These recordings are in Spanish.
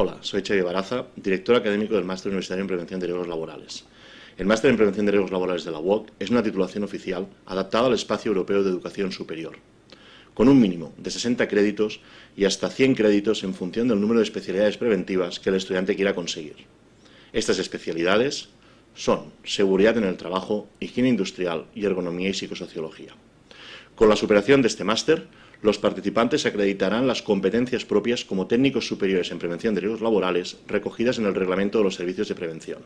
Hola, soy Xavier Baraza, director académico del Máster Universitario en Prevención de Riesgos Laborales. El Máster en Prevención de Riesgos Laborales de la UOC es una titulación oficial adaptada al Espacio Europeo de Educación Superior, con un mínimo de 60 créditos y hasta 100 créditos en función del número de especialidades preventivas que el estudiante quiera conseguir. Estas especialidades son seguridad en el trabajo, higiene industrial y ergonomía y psicosociología. Con la superación de este máster, los participantes acreditarán las competencias propias como técnicos superiores en prevención de riesgos laborales recogidas en el reglamento de los servicios de prevención.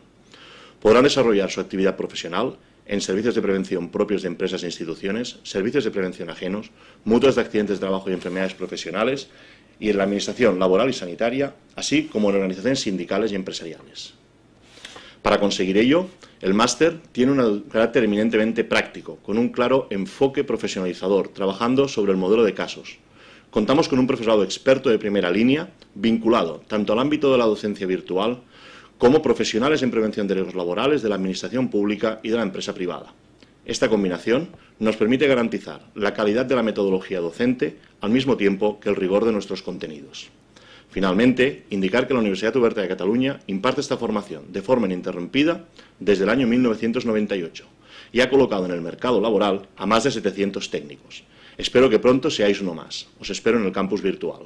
Podrán desarrollar su actividad profesional en servicios de prevención propios de empresas e instituciones, servicios de prevención ajenos, mutuas de accidentes de trabajo y enfermedades profesionales y en la administración laboral y sanitaria, así como en organizaciones sindicales y empresariales. Para conseguir ello, el máster tiene un carácter eminentemente práctico, con un claro enfoque profesionalizador, trabajando sobre el modelo de casos. Contamos con un profesorado experto de primera línea, vinculado tanto al ámbito de la docencia virtual como profesionales en prevención de riesgos laborales de la Administración Pública y de la empresa privada. Esta combinación nos permite garantizar la calidad de la metodología docente al mismo tiempo que el rigor de nuestros contenidos. Finalmente, indicar que la Universidad Oberta de Cataluña imparte esta formación de forma ininterrumpida desde el año 1998 y ha colocado en el mercado laboral a más de 700 técnicos. Espero que pronto seáis uno más. Os espero en el campus virtual.